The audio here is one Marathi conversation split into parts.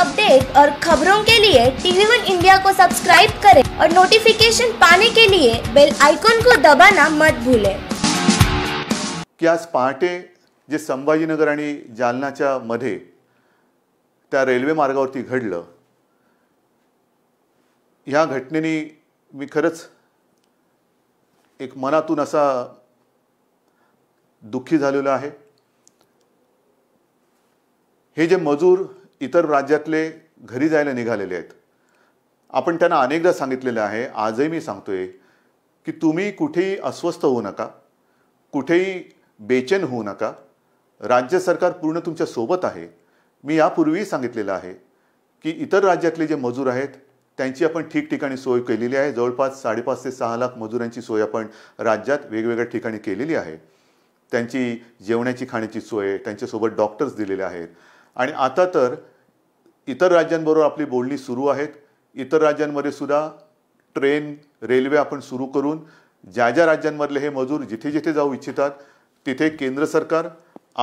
अपडेट और खबरों के लिए टीवी वन इंडिया को सब्सक्राइब करें और नोटिफिकेशन पाने के लिए बेल आइकॉन को दबाना मत भूले क्या आज पहाटे जे संभाजीनगर आणि जालनाच्या मध्ये त्या रेल्वे मार्गावरती घडलं ह्या घटनेने मी खरच एक मनातून असा दुःखी झालेलो आहे हे जे मजूर इतर राज्यातले घरी जायला निघालेले आहेत आपण त्यांना अनेकदा सांगितलेलं आहे आजही मी सांगतोय की तुम्ही कुठेही अस्वस्थ होऊ नका कुठेही बेचैन होऊ नका राज्य सरकार पूर्ण तुमच्या सोबत आहे मी यापूर्वीही सांगितलेलं आहे की इतर राज्यातले जे मजूर आहेत त्यांची आपण ठिकठिकाणी सोय केलेली आहे जवळपास साडेपाच ते सहा लाख मजुरांची सोय आपण राज्यात वेगवेगळ्या ठिकाणी केलेली आहे त्यांची जेवण्याची खाण्याची सोय त्यांच्यासोबत डॉक्टर्स दिलेले आहेत आणि आता तर इतर राज्यांबरोबर आपली बोलणी सुरू आहेत इतर राज्यांमध्ये सुद्धा ट्रेन रेल्वे आपण सुरू करून ज्या ज्या राज्यांमधले हे मजूर जिथे जिथे जाऊ इच्छितात तिथे केंद्र सरकार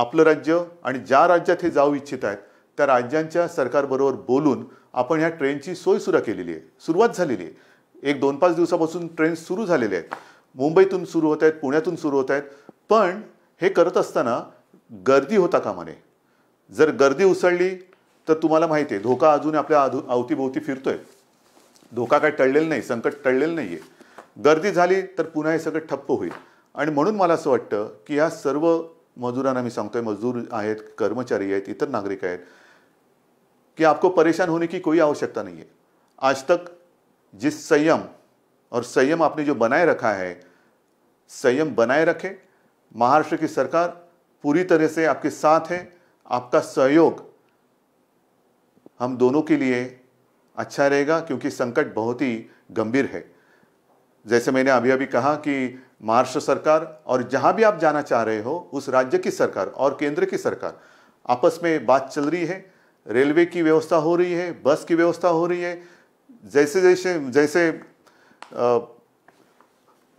आपलं राज्य आणि ज्या राज्यात हे जाऊ इच्छित आहेत त्या राज्यांच्या सरकारबरोबर बोलून आपण ह्या ट्रेनची सोयसुद्धा केलेली आहे सुरुवात झालेली आहे एक दोन पाच दिवसापासून ट्रेन सुरू झालेले आहेत मुंबईतून सुरू होत आहेत पुण्यातून सुरू होत आहेत पण हे करत असताना गर्दी होता कामाने जर गर्दी उसळली तर तुम्हाला माहिती आहे धोका अजून आपल्या अधू अवतीभोवती फिरतोय धोका काय टळलेला नाही संकट टळलेलं नाही आहे गर्दी झाली तर पुन्हा हे सगळं ठप्प होईल आणि म्हणून मला असं वाटतं की ह्या सर्व मजुरांना मी सांगतोय मजूर आहेत कर्मचारी आहेत इतर नागरिक आहेत की आपको परेशान होने की कोई आवश्यकता नाही आहे आज तक जिस संयम और संयम आपने जो बनाए रखा है संयम बनाए रखे महाराष्ट्र की सरकार पूरी तरह से आपके साथ है आपका सहयोग हम दोनों के लिए अच्छा रहेगा क्योंकि संकट बहुत ही गंभीर है जैसे मैंने अभी अभी कहा कि महाराष्ट्र सरकार और जहाँ भी आप जाना चाह रहे हो उस राज्य की सरकार और केंद्र की सरकार आपस में बात चल रही है रेलवे की व्यवस्था हो रही है बस की व्यवस्था हो रही है जैसे जैसे जैसे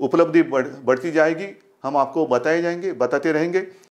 उपलब्धि बढ़ बढ़ती जाएगी हम आपको बताए जाएंगे बताते रहेंगे